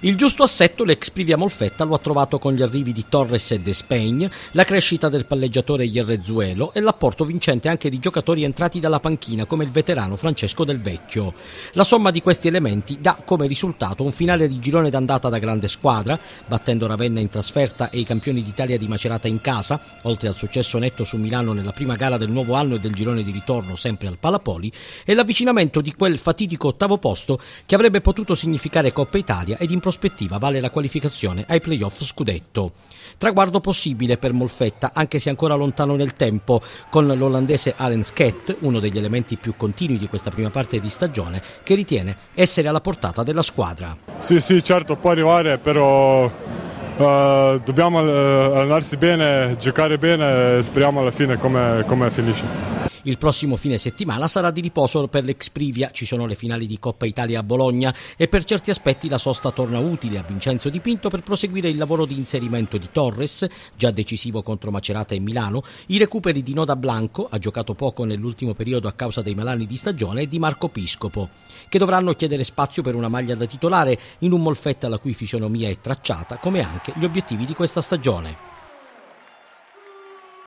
Il giusto assetto l'ex Privia Molfetta lo ha trovato con gli arrivi di Torres e De Spegn, la crescita del palleggiatore Ierrezuelo e l'apporto vincente anche di giocatori entrati dalla panchina come il veterano Francesco Del Vecchio. La somma di questi elementi dà come risultato un finale di girone d'andata da grande squadra, battendo Ravenna in trasferta e i campioni d'Italia di Macerata in casa, oltre al successo netto su Milano nella prima gara del nuovo anno e del girone di ritorno sempre al Palapoli, e l'avvicinamento di quel fatidico ottavo posto che avrebbe potuto significare Coppa Italia ed importante prospettiva vale la qualificazione ai playoff scudetto. Traguardo possibile per Molfetta, anche se ancora lontano nel tempo, con l'olandese Allen Skett, uno degli elementi più continui di questa prima parte di stagione, che ritiene essere alla portata della squadra. Sì, sì, certo, può arrivare, però Uh, dobbiamo uh, eh, allenarsi bene, giocare bene e speriamo alla fine come, come finisce. Il prossimo fine settimana sarà di riposo per l'Exprivia, ci sono le finali di Coppa Italia a Bologna e per certi aspetti la sosta torna utile a Vincenzo Di Pinto per proseguire il lavoro di inserimento di Torres, già decisivo contro Macerata e Milano, i recuperi di Noda Blanco, ha giocato poco nell'ultimo periodo a causa dei malanni di stagione, e di Marco Piscopo, che dovranno chiedere spazio per una maglia da titolare in un Molfetta la cui fisionomia è tracciata, come anche gli obiettivi di questa stagione.